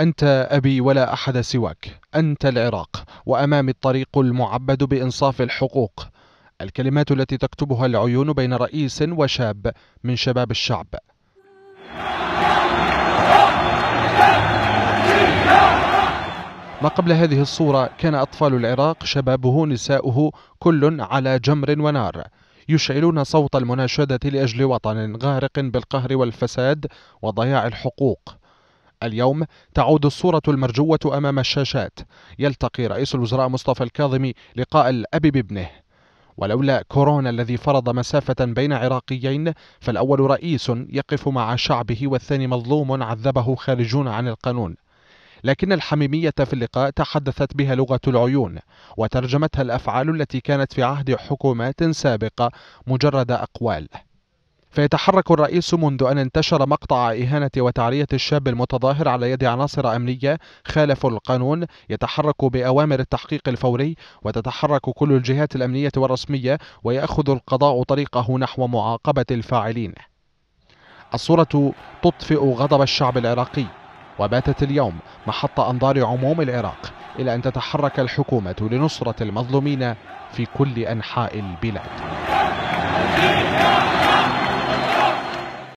أنت أبي ولا أحد سواك أنت العراق وأمامي الطريق المعبد بإنصاف الحقوق الكلمات التي تكتبها العيون بين رئيس وشاب من شباب الشعب ما قبل هذه الصورة كان أطفال العراق شبابه نساؤه كل على جمر ونار يشعلون صوت المناشدة لأجل وطن غارق بالقهر والفساد وضياع الحقوق اليوم تعود الصورة المرجوة أمام الشاشات يلتقي رئيس الوزراء مصطفى الكاظمي لقاء الأب بابنه ولولا كورونا الذي فرض مسافة بين عراقيين فالأول رئيس يقف مع شعبه والثاني مظلوم عذبه خارجون عن القانون لكن الحميمية في اللقاء تحدثت بها لغة العيون وترجمتها الأفعال التي كانت في عهد حكومات سابقة مجرد أقوال فيتحرك الرئيس منذ أن انتشر مقطع إهانة وتعرية الشاب المتظاهر على يد عناصر أمنية خالفوا القانون يتحرك بأوامر التحقيق الفوري وتتحرك كل الجهات الأمنية والرسمية ويأخذ القضاء طريقه نحو معاقبة الفاعلين الصورة تطفئ غضب الشعب العراقي وباتت اليوم محط أنظار عموم العراق إلى أن تتحرك الحكومة لنصرة المظلومين في كل أنحاء البلاد